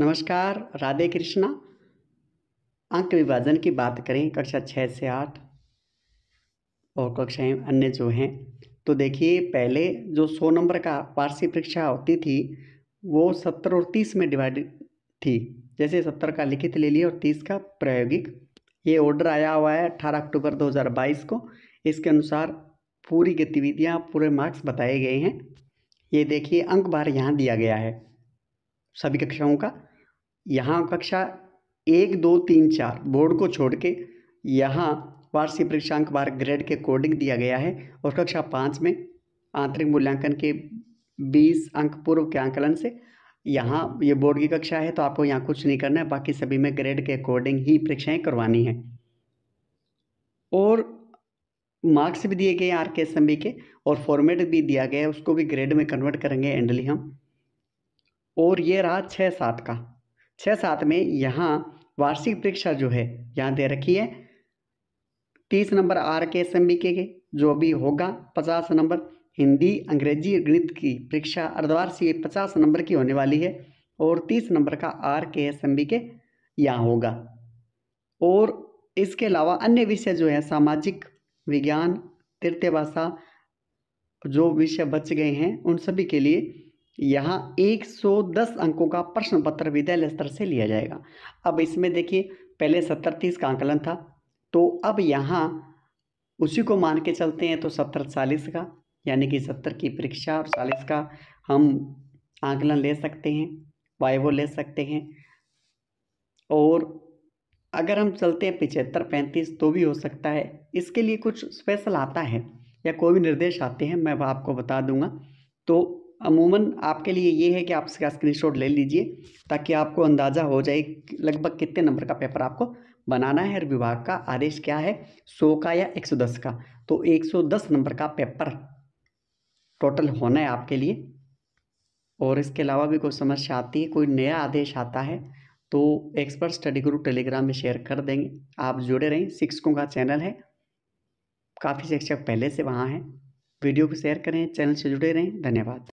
नमस्कार राधे कृष्णा अंक विभाजन की बात करें कक्षा छः से आठ और कक्षाएं अन्य जो हैं तो देखिए पहले जो सौ नंबर का वार्षिक परीक्षा होती थी वो सत्तर और तीस में डिवाइड थी जैसे सत्तर का लिखित ले लिया और तीस का प्रायोगिक ये ऑर्डर आया हुआ है अट्ठारह अक्टूबर बाईस को इसके अनुसार पूरी गतिविधियाँ पूरे मार्क्स बताए गए हैं ये देखिए अंक बार यहाँ दिया गया है सभी कक्षाओं का यहाँ कक्षा एक दो तीन चार बोर्ड को छोड़ के यहाँ वार्षिक परीक्षा अंक बार ग्रेड के अकॉर्डिंग दिया गया है और कक्षा पाँच में आंतरिक मूल्यांकन के बीस अंक पूर्व के आंकलन से यहाँ ये बोर्ड की कक्षा है तो आपको यहाँ कुछ नहीं करना है बाकी सभी में ग्रेड के अकॉर्डिंग ही परीक्षाएं करवानी हैं और मार्क्स भी दिए गए are K S M B के और फॉर्मेट भी दिया गया है उसको भी ग्रेड में कन्वर्ट करेंगे एंडली हम और ये रहा छः सात का छः सात में यहाँ वार्षिक परीक्षा जो है यहाँ दे रखी है तीस नंबर R K S M B K, के जो भी होगा पचास नंबर हिंदी अंग्रेजी गणित की परीक्षा अर्धवार्षिक पचास नंबर की होने वाली है और तीस नंबर का are K S M B के यहाँ होगा और इसके अलावा अन्य विषय जो है सामाजिक विज्ञान तृतीय भाषा जो विषय बच गए हैं उन सभी के लिए यहाँ 110 अंकों का प्रश्न पत्र विद्यालय स्तर से लिया जाएगा अब इसमें देखिए पहले सत्तर तीस का आंकलन था तो अब यहाँ उसी को मान के चलते हैं तो सत्तर चालीस का यानी कि सत्तर की परीक्षा और चालीस का हम आंकलन ले सकते हैं वाइवो ले सकते हैं और अगर हम चलते हैं पिचहत्तर पैंतीस तो भी हो सकता है इसके लिए कुछ स्पेशल आता है या कोई भी निर्देश आते हैं मैं आपको बता दूंगा तो अमूमन आपके लिए ये है कि आप इसका स्क्रीनशॉट ले लीजिए ताकि आपको अंदाज़ा हो जाए लगभग कितने नंबर का पेपर आपको बनाना है और विभाग का आदेश क्या है सौ का या एक सौ दस का तो एक सौ दस नंबर का पेपर टोटल होना है आपके लिए और इसके अलावा भी कोई समस्या आती है कोई नया आदेश आता है तो एक्सपर्ट स्टडी ग्रुप टेलीग्राम में शेयर कर देंगे आप जुड़े रहें शिक्षकों का चैनल है काफ़ी शिक्षक पहले से वहाँ हैं वीडियो को शेयर करें चैनल से जुड़े रहें धन्यवाद